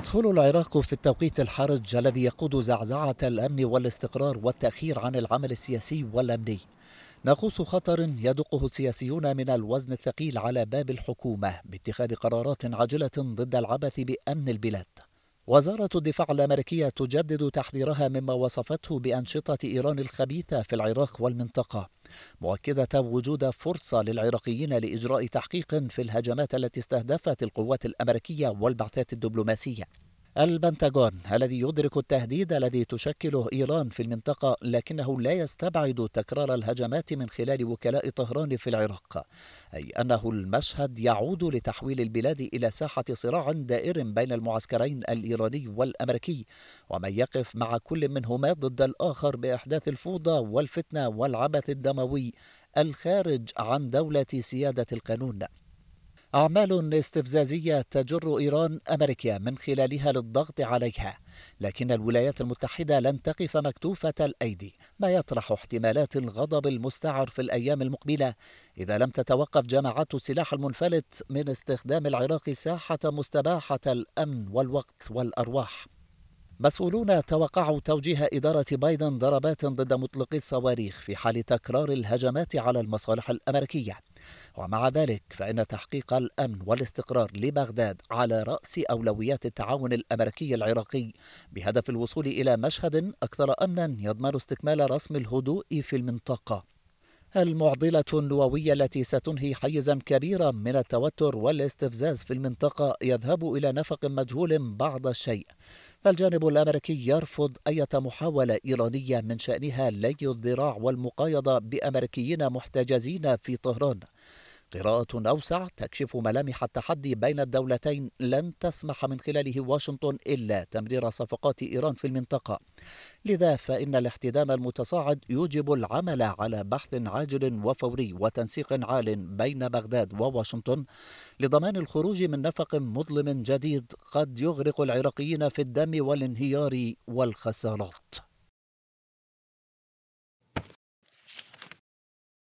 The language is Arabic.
يدخل العراق في التوقيت الحرج الذي يقود زعزعة الأمن والاستقرار والتأخير عن العمل السياسي والأمني ناقوس خطر يدقه السياسيون من الوزن الثقيل على باب الحكومة باتخاذ قرارات عاجلة ضد العبث بأمن البلاد وزارة الدفاع الأمريكية تجدد تحذيرها مما وصفته بأنشطة إيران الخبيثة في العراق والمنطقة مؤكدة وجود فرصة للعراقيين لإجراء تحقيق في الهجمات التي استهدفت القوات الأمريكية والبعثات الدبلوماسية البنتاغون الذي يدرك التهديد الذي تشكله إيران في المنطقة لكنه لا يستبعد تكرار الهجمات من خلال وكلاء طهران في العراق أي أنه المشهد يعود لتحويل البلاد إلى ساحة صراع دائر بين المعسكرين الإيراني والأمريكي ومن يقف مع كل منهما ضد الآخر بإحداث الفوضى والفتنة والعبث الدموي الخارج عن دولة سيادة القانون أعمال استفزازية تجر إيران أمريكا من خلالها للضغط عليها لكن الولايات المتحدة لن تقف مكتوفة الأيدي ما يطرح احتمالات الغضب المستعر في الأيام المقبلة إذا لم تتوقف جماعات السلاح المنفلت من استخدام العراق ساحة مستباحة الأمن والوقت والأرواح مسؤولون توقعوا توجيه إدارة بايدن ضربات ضد مطلقي الصواريخ في حال تكرار الهجمات على المصالح الأمريكية ومع ذلك فإن تحقيق الأمن والاستقرار لبغداد على رأس أولويات التعاون الأمريكي العراقي بهدف الوصول إلى مشهد أكثر أمنا يضمن استكمال رسم الهدوء في المنطقة المعضلة النووية التي ستنهي حيزا كبيرا من التوتر والاستفزاز في المنطقة يذهب إلى نفق مجهول بعض الشيء فالجانب الأمريكي يرفض أي محاولة إيرانية من شأنها لي الذراع والمقايضة بأمريكيين محتجزين في طهران قراءة أوسع تكشف ملامح التحدي بين الدولتين لن تسمح من خلاله واشنطن إلا تمرير صفقات إيران في المنطقة لذا فإن الاحتدام المتصاعد يوجب العمل على بحث عاجل وفوري وتنسيق عال بين بغداد وواشنطن لضمان الخروج من نفق مظلم جديد قد يغرق العراقيين في الدم والانهيار والخسارات